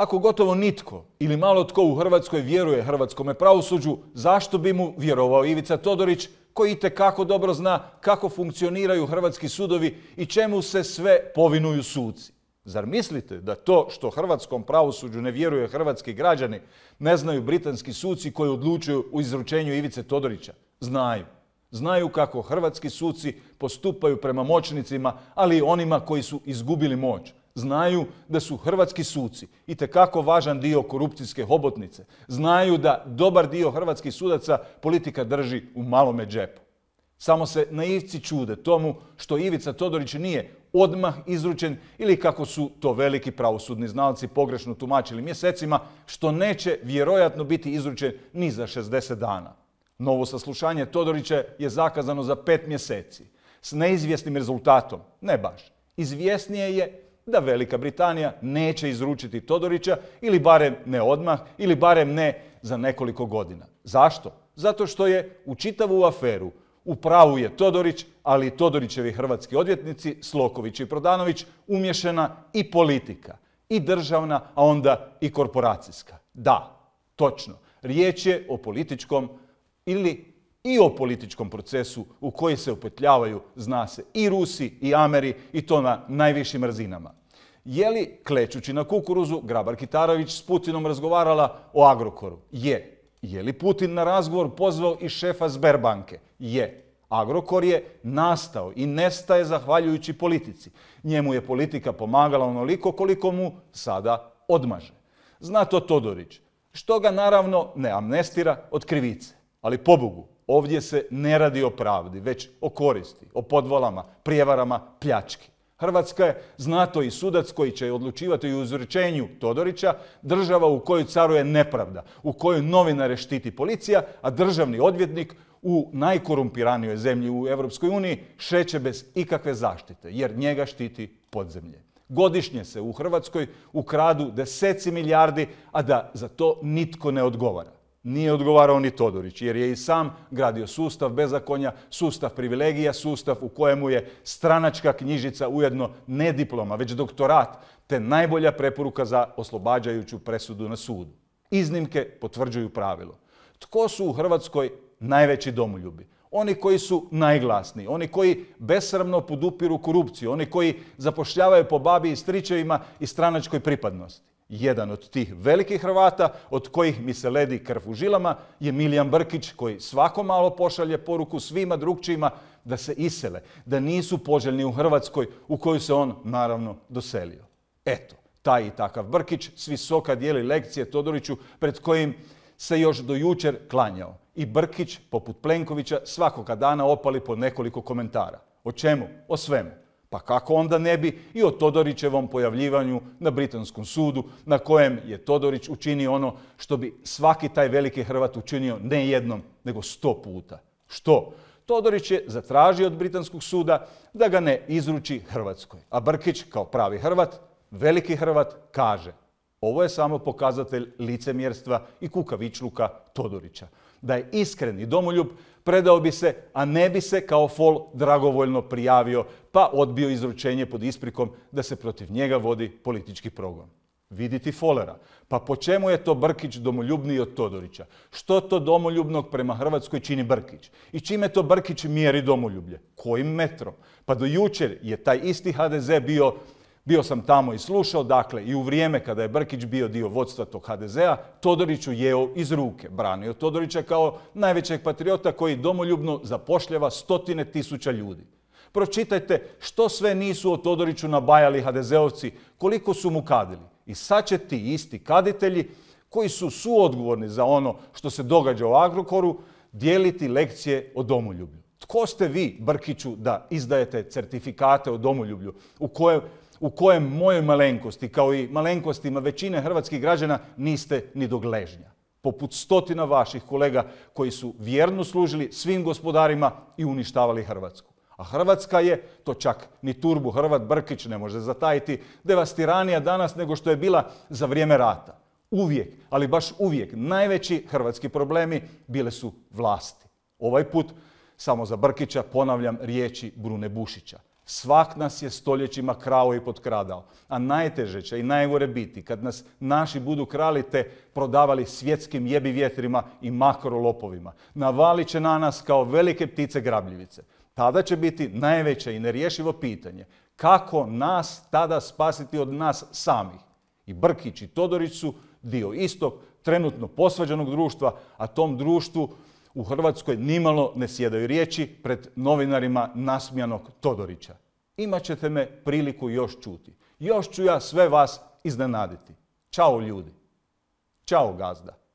Ako gotovo nitko ili malo tko u Hrvatskoj vjeruje hrvatskome pravosuđu, zašto bi mu vjerovao Ivica Todorić koji kako dobro zna kako funkcioniraju hrvatski sudovi i čemu se sve povinuju suci? Zar mislite da to što hrvatskom pravosuđu ne vjeruje hrvatski građani ne znaju britanski suci koji odlučuju u izručenju Ivice Todorića? Znaju. Znaju kako hrvatski suci postupaju prema moćnicima, ali i onima koji su izgubili moć. Znaju da su hrvatski suci i kako važan dio korupcijske hobotnice. Znaju da dobar dio hrvatskih sudaca politika drži u malome džepu. Samo se naivci čude tomu što Ivica Todorić nije odmah izručen ili kako su to veliki pravosudni znalci pogrešno tumačili mjesecima, što neće vjerojatno biti izručen ni za 60 dana. Novo saslušanje Todorića je zakazano za pet mjeseci s neizvjesnim rezultatom, ne baš. Izvjesnije je da Velika Britanija neće izručiti Todorića ili barem ne odmah ili barem ne za nekoliko godina. Zašto? Zato što je u čitavu aferu u pravu je Todorić, ali i Todorićevi hrvatski odvjetnici Sloković i Prodanović umješena i politika, i državna, a onda i korporacijska. Da, točno. Riječ je o političkom ili i o političkom procesu u koji se upetljavaju, zna se, i Rusi i Ameri i to na najvišim razinama. Je li, klečući na kukuruzu, Grabar Kitarović s Putinom razgovarala o Agrokoru? Je. Je li Putin na razgovor pozvao i šefa Sberbanke? Je. Agrokor je nastao i nestaje zahvaljujući politici. Njemu je politika pomagala onoliko koliko mu sada odmaže. Zna to Todorić, što ga naravno ne amnestira od krivice. Ali pobogu, ovdje se ne radi o pravdi, već o koristi, o podvolama, prijevarama, pljački. Hrvatska je znato i sudac koji će odlučivati i uzrečenju Todorića, država u kojoj caruje nepravda, u kojoj novinare štiti policija, a državni odvjetnik u najkorumpiranijoj zemlji u EU šeće bez ikakve zaštite, jer njega štiti podzemlje. Godišnje se u Hrvatskoj ukradu deseci milijardi, a da za to nitko ne odgovara. Nije odgovarao ni Todorić, jer je i sam gradio sustav bezakonja, sustav privilegija, sustav u kojemu je stranačka knjižica ujedno ne diploma, već doktorat, te najbolja preporuka za oslobađajuću presudu na sudu. Iznimke potvrđuju pravilo. Tko su u Hrvatskoj najveći domoljubi? Oni koji su najglasniji, oni koji besramno podupiru korupciju, oni koji zapošljavaju po babi i stričevima i stranačkoj pripadnosti. Jedan od tih velikih Hrvata, od kojih mi se ledi krv u žilama, je Milijan Brkić koji svako malo pošalje poruku svima drugčijima da se isele, da nisu poželjni u Hrvatskoj u koju se on naravno doselio. Eto, taj i takav Brkić s visoka dijeli lekcije Todoriću pred kojim se još do jučer klanjao. I Brkić, poput Plenkovića, svakoga dana opali po nekoliko komentara. O čemu? O svemu. Pa kako onda ne bi i o Todorićevom pojavljivanju na Britanskom sudu na kojem je Todorić učinio ono što bi svaki taj veliki Hrvat učinio ne jednom, nego sto puta. Što? Todorić je zatražio od Britanskog suda da ga ne izruči Hrvatskoj. A Brkić, kao pravi Hrvat, veliki Hrvat, kaže ovo je samo pokazatelj licemjerstva i kukavičluka Todorića. Da je iskren i domoljub, predao bi se, a ne bi se kao fol dragovoljno prijavio, pa odbio izručenje pod isprikom da se protiv njega vodi politički progon. Viditi folera. Pa po čemu je to Brkić domoljubniji od Todorića? Što to domoljubnog prema Hrvatskoj čini Brkić? I čime to Brkić mjeri domoljublje? Kojim metrom? Pa do jučer je taj isti HDZ bio bio sam tamo i slušao, dakle, i u vrijeme kada je Brkić bio dio vodstva tog HDZ-a, Todoriću jeo iz ruke. Branio Todorića kao najvećeg patriota koji domoljubno zapošljava stotine tisuća ljudi. Pročitajte što sve nisu o Todoriću nabajali HDZ-ovci, koliko su mu kadili. I sad će ti isti kaditelji koji su suodgovorni za ono što se događa u Agrokoru, dijeliti lekcije o domoljublju. Tko ste vi, Brkiću, da izdajete certifikate o domoljublju u koje u kojem mojoj malenkosti, kao i malenkostima većine hrvatskih građana, niste ni gležnja. Poput stotina vaših kolega koji su vjerno služili svim gospodarima i uništavali Hrvatsku. A Hrvatska je, to čak ni Turbu Hrvat Brkić ne može zatajiti, devastiranija danas nego što je bila za vrijeme rata. Uvijek, ali baš uvijek, najveći hrvatski problemi bile su vlasti. Ovaj put, samo za Brkića, ponavljam riječi Brune Bušića. Svak nas je stoljećima krao i potkradao. A najteže će i najgore biti kad nas naši budu krali prodavali svjetskim jebi vjetrima i makrolopovima. lopovima. će na nas kao velike ptice grabljivice. Tada će biti najveće i nerješivo pitanje kako nas tada spasiti od nas samih. I Brkić i Todorić su dio istog trenutno posvađanog društva, a tom društvu u Hrvatskoj nimalo ne sjedaju riječi pred novinarima nasmijanog Todorića. Imaćete me priliku još čuti. Još ću ja sve vas iznenaditi. Ćao ljudi. Ćao gazda.